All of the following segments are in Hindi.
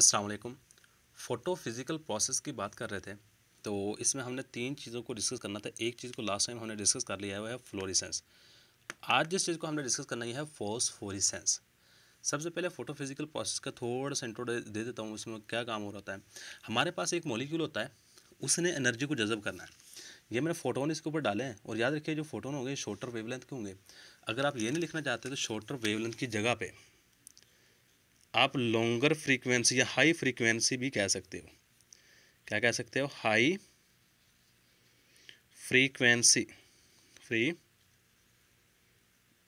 असलकुम फ़ोटो फिज़िकल प्रोसेस की बात कर रहे थे तो इसमें हमने तीन चीज़ों को डिस्कस करना था एक चीज़ को लास्ट टाइम हमने डिस्कस कर लिया हुआ है फ्लोरिसेंस आज जिस चीज़ को हमने डिस्कस करना ही है फोसफोरिसेंस सबसे पहले फ़ोटो फिज़िकल प्रोसेस का थोड़ा सा इंट्रो दे देता हूँ उसमें क्या काम हो रहा है हमारे पास एक मोलिक्यूल होता है उसने एनर्जी को जज़ब करना है ये मैंने फ़ोटोन इसके ऊपर डाले हैं और याद रखिए जो फ़ोटोन होंगे शॉर्टर वेवलेंथ के होंगे अगर आप ये नहीं लिखना चाहते तो शॉर्टर वेवलेंथ की जगह पर आप लॉन्गर फ्रीक्वेंसी या हाई फ्रीक्वेंसी भी कह सकते हो क्या कह सकते हो हाई फ्रीक्वेंसी फ्री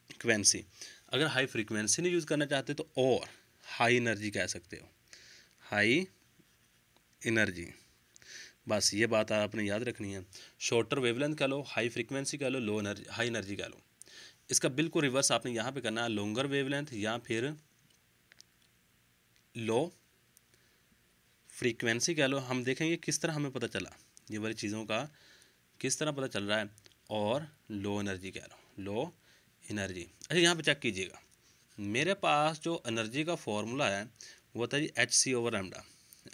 फ्रीक्वेंसी अगर हाई फ्रीक्वेंसी नहीं यूज़ करना चाहते तो और हाई एनर्जी कह सकते हो हाई एनर्जी बस ये बात आपने याद रखनी है शॉर्टर वेवलेंथ कह लो हाई फ्रीक्वेंसी कह लो लो एनर्जी हाई एनर्जी कह लो इसका बिल्कुल रिवर्स आपने यहाँ पे करना है लॉन्गर वेवलेंथ या फिर लो फ्रीक्वेंसी कह लो हम देखेंगे किस तरह हमें पता चला ये वाली चीज़ों का किस तरह पता चल रहा है और लो एनर्जी कह लो लो एनर्जी अच्छा यहाँ पे चेक कीजिएगा मेरे पास जो एनर्जी का फॉर्मूला है वो था जी H C over lambda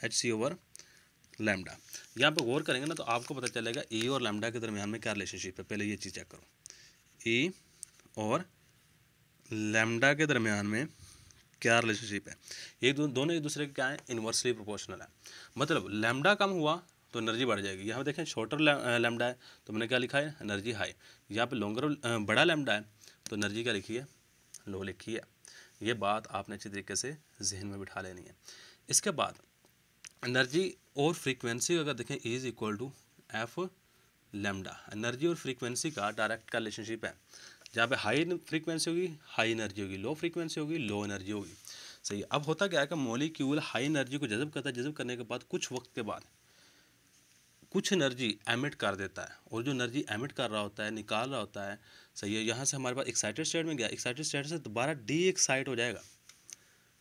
H C over lambda यहाँ पर गौर करेंगे ना तो आपको पता चलेगा ई e और लैमडा के दरमियान में क्या रिलेशनशिप है पहले ये चीज़ चेक करो ई e और लैमडा के दरमियान में क्या रिलेशनशिप है ये दो, दोनों एक दूसरे के क्या है इन्वर्सली प्रोपोर्शनल है मतलब लैमडा कम हुआ तो एनर्जी बढ़ जाएगी यहाँ पर देखें शॉर्टर लैमडा है तो मैंने क्या लिखा है एनर्जी हाई यहाँ पे लॉन्गर बड़ा लैमडा है तो एनर्जी क्या लिखी है लो लिखी है ये बात आपने अच्छी तरीके से जहन में बिठा लेनी है इसके बाद एनर्जी और फ्रीक्वेंसी अगर देखें is equal to F lambda energy और फ्रीक्वेंसी का डायरेक्ट का रिलेशनशिप है जहाँ पे हाई फ्रीक्वेंसी होगी हाई एनर्जी होगी लो फ्रीक्वेंसी होगी लो एनर्जी होगी सही अब होता क्या है कि मोलिक्यूल हाई एनर्जी को जजब करता है जजब करने के बाद कुछ वक्त के बाद कुछ एनर्जी एमिट कर देता है और जो एनर्जी एमिट कर रहा होता है निकाल रहा होता है सही है यहाँ से हमारे पास एक्साइटेड स्टेट में गया एक्साइटेड स्टेट से दोबारा डी एक्साइट हो जाएगा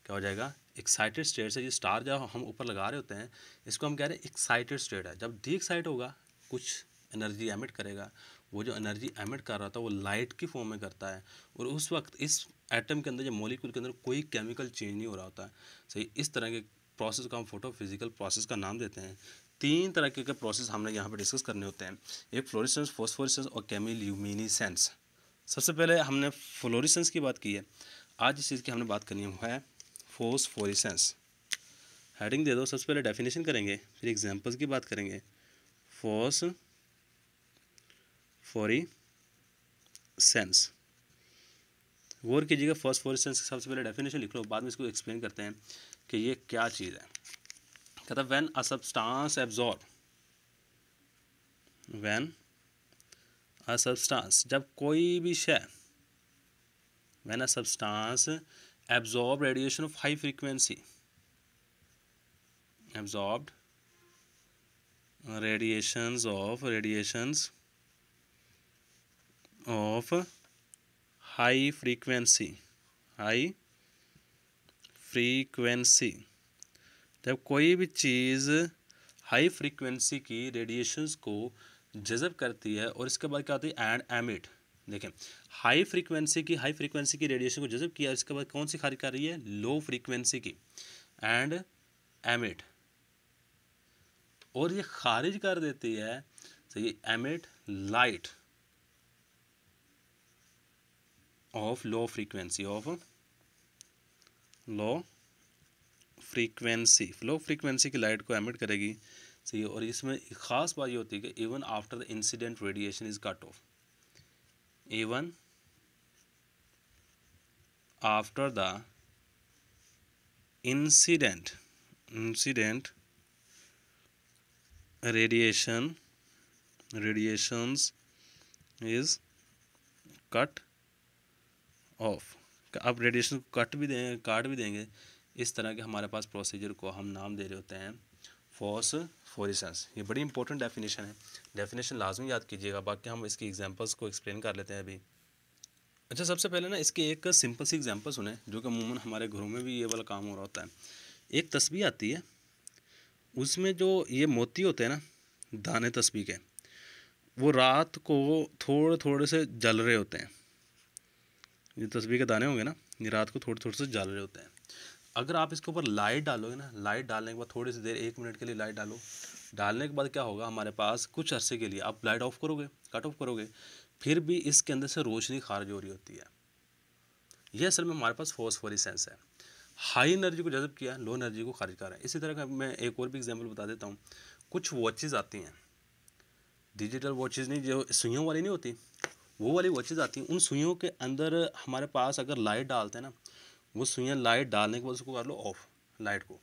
क्या हो जाएगा एक्साइटेड स्टेट से ये स्टार जो हम ऊपर लगा रहे होते हैं इसको हम कह रहे हैं एक्साइटेड स्टेट है जब डी एक्साइट होगा कुछ एनर्जी एमिट करेगा वो जो एनर्जी एमिट कर रहा था वो लाइट की फॉर्म में करता है और उस वक्त इस एटम के अंदर या मोलिक्यूल के अंदर कोई केमिकल चेंज नहीं हो रहा होता है सही इस तरह के प्रोसेस को हम फोटो फिजिकल प्रोसेस का नाम देते हैं तीन तरह के, प्रोसेस हमने यहाँ पर डिस्कस करने होते हैं एक फ्लोरिसेंस फोस्फोरिसेंस और केमिल्यूमिनीसेंस सबसे पहले हमने फ्लोरिसेंस की बात की है आज इस चीज़ की हमने बात करनी है फोस्फोरिसेंस हेडिंग दे दो सबसे पहले डेफिनेशन करेंगे फिर एग्जांपल्स की बात करेंगे फोस फॉर ई सेंस गौर कीजिएगा फर्स्ट फॉर सेंस सबसे पहले डेफिनेशन लिख लो बाद में इसको एक्सप्लेन करते हैं कि ये क्या चीज़ है कहता when a substance absorb when a substance जब कोई भी शय when a substance absorb radiation of high frequency absorb radiations of radiations of high frequency high frequency जब कोई भी चीज़ हाई फ्रीक्वेंसी की रेडिएशंस को जजब करती है और इसके बाद क्या होती है एंड एमिट देखें हाई फ्रीक्वेंसी की हाई फ्रीक्वेंसी की रेडिएशन को जजब किया इसके बाद कौन सी खारिज कर रही है लो फ्रीक्वेंसी की एंड एमिट और ये खारिज कर देती है तो ये emit light of low frequency of low frequency low frequency की लाइट को एमिट करेगी सही और इसमें एक ख़ास बात ये होती है कि even after the incident radiation is cut off even after the incident incident radiation radiations is cut off आप रेडिएशन को कट भी दें काट भी देंगे इस तरह के हमारे पास प्रोसीजर को हम नाम दे रहे होते हैं फॉस फोरिसंस ये बड़ी इंपॉर्टेंट डेफिनेशन है डेफिनेशन लाजमी याद कीजिएगा बाकी हम इसकी एग्जांपल्स को एक्सप्लेन कर लेते हैं अभी अच्छा सबसे पहले ना इसके एक सिंपल सी एग्जांपल सुने जो कि अमूमन हमारे घरों में भी ये वाला काम हो रहा होता है एक तस्वीर आती है उसमें जो ये मोती होते हैं ना दाने तस्वीर के वो रात को थोड़े थोड़े से जल रहे होते हैं ये तस्वीर के दाने होंगे ना ये रात को थोड़े थोड़े से जल रहे होते हैं अगर आप इसके ऊपर लाइट डालोगे ना लाइट डालने के बाद थोड़ी सी देर एक मिनट के लिए लाइट डालो डालने के बाद क्या होगा हमारे पास कुछ अरसे के लिए आप लाइट ऑफ करोगे कट ऑफ करोगे फिर भी इसके अंदर से रोशनी खारिज हो रही होती है यह असल में हमारे पास सेंस है हाई एनर्जी को जजब किया लो एनर्जी को खारिज कर रहा है इसी तरह का मैं एक और भी एग्जाम्पल बता देता हूँ कुछ वॉचेज़ आती हैं डिजिटल वॉचेज़ नहीं जो सुइयों वाली नहीं होती वो वाली वॉचेज़ आती हैं उन सुइयों के अंदर हमारे पास अगर लाइट डालते हैं ना वो सुइयाँ लाइट डालने के बाद उसको कर लो ऑफ लाइट को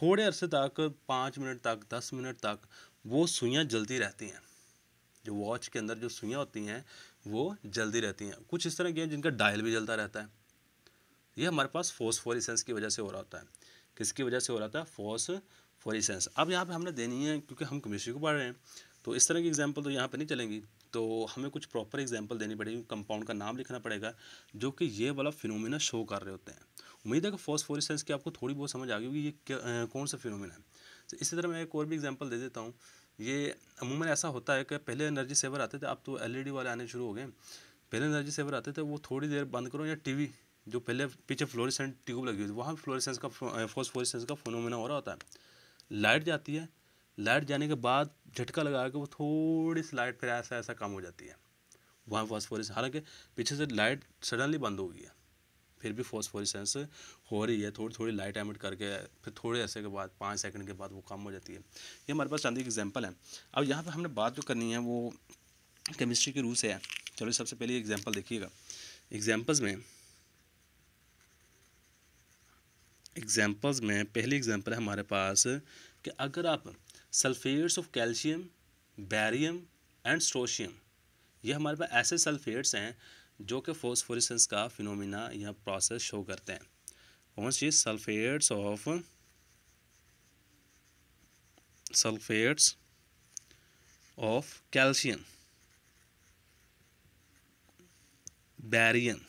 थोड़े अरसे तक पाँच मिनट तक दस मिनट तक वो सुइयाँ जलती रहती हैं जो वॉच के अंदर जो सुइयाँ होती हैं वो जल्दी रहती हैं कुछ इस तरह की हैं जिनका डायल भी जलता रहता है ये हमारे पास फोसफोरिसेंस की वजह से हो रहा होता है किसकी वजह से हो रहा था फॉरिसेंस अब यहाँ पे हमने देनी है क्योंकि हम केमिस्ट्री को पढ़ रहे हैं तो इस तरह की एग्जाम्पल तो यहाँ पे नहीं चलेंगी तो हमें कुछ प्रॉपर एग्जाम्पल देनी पड़ेगी कंपाउंड का नाम लिखना पड़ेगा जो कि ये वाला फिनोमिना शो कर रहे होते हैं उम्मीद है कि फॉस्फोरिसेंस की आपको थोड़ी बहुत समझ आ गई होगी ये क्या, कौन सा फिनोमिना है तो इसी तरह मैं एक और भी एग्जाम्पल दे देता हूँ ये अमूमन ऐसा होता है कि पहले एनर्जी सेवर आते थे अब तो एल वाले आने शुरू हो गए पहले एनर्जी सेवर आते थे वो थोड़ी देर बंद करो या टीवी जो पहले पीछे फ्लोरिसेंट ट्यूब लगी हुई थी वहाँ फ्लोरिसेंस का फॉस्फोरिसेंस का फिनोमिना हो रहा होता है लाइट जाती है लाइट जाने के बाद झटका लगा के वो थोड़ी सी लाइट फिर ऐसा ऐसा कम हो जाती है वहाँ फॉस्फोरिस हालांकि पीछे से लाइट सडनली बंद हो गई है फिर भी फॉस्फोरिसेंस हो रही है थोड़ी थोड़ी लाइट एमिट करके फिर थोड़े ऐसे के बाद पाँच सेकंड के बाद वो कम हो जाती है ये हमारे पास चांदी एक एग्जाम्पल है अब यहाँ पर हमने बात जो करनी है वो केमिस्ट्री के रूल से है चलो सबसे पहले एग्जाम्पल देखिएगा एग्जाम्पल्स में एग्जाम्पल्स में पहली एग्जाम्पल है हमारे पास कि अगर आप sulphates of calcium barium and strontium ये हमारे पास ऐसे सल्फेट्स हैं जो कि फोस्फोरिसंस का फिनोमिना या प्रोसेस शो करते हैं कौन सी sulphates of sulphates of calcium barium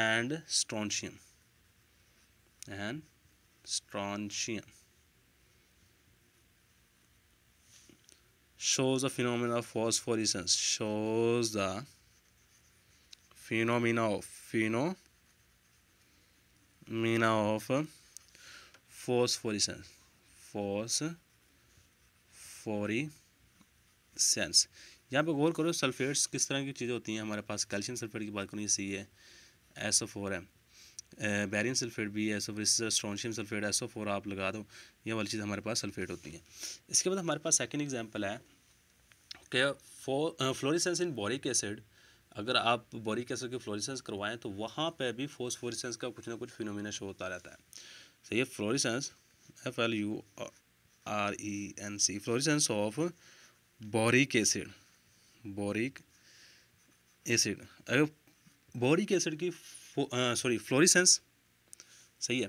and strontium and strontium shows the phenomena of phosphorescence shows the phenomena of phenomena of phosphorescence phosphorescence यहाँ पे गौर करो सल्फेट्स किस तरह की चीज़ें होती हैं हमारे पास कैल्शियम सल्फेट की बात करनी सही है एस ओ फोर है बैरियम सल्फेट भी है स्ट्रॉन्शियम सल्फेट एसओ फोर आप लगा दो ये वाली चीज़ हमारे पास सल्फेट होती है इसके बाद हमारे पास सेकेंड एग्जाम्पल है कि फ्लोरिसेंस इन बोरिक एसिड अगर आप बोरिक एसिड के फ्लोरिसेंस करवाएं तो वहाँ पे भी फोस्फोरिसेंस का कुछ ना कुछ फिनोमिना शो होता रहता है तो ये fluorescence F L U R E N C fluorescence of boric acid boric acid अगर बोरिक एसिड की सॉरी फ्लोरिसेंस सही है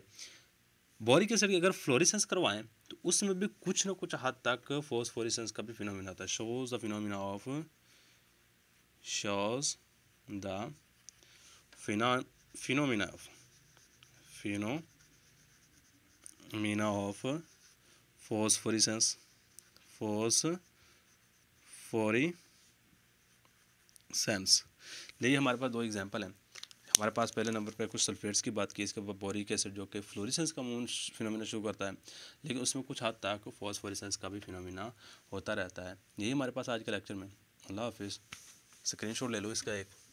बोरिक एसिड की अगर फ्लोरिसेंस करवाएं तो उसमें भी कुछ ना कुछ हद तक फोसफोरिसेंस का भी फिनोमिना आता है shows the phenomena of shows the phenomena of phenomena of phosphorescence phosphorescence यही हमारे पास दो एग्जाम्पल हैं हमारे पास पहले नंबर पर कुछ सल्फेट्स की बात की इसके बाद बोरिक एसिड जो कि फ्लोरिसेंस का मून फिनोमिना शुरू करता है लेकिन उसमें कुछ हद तक फॉस्फोरिसेंस का भी फिनोमिना होता रहता है यही हमारे पास आज के लेक्चर में अल्लाह हाफिज़ स्क्रीनशॉट ले लो इसका एक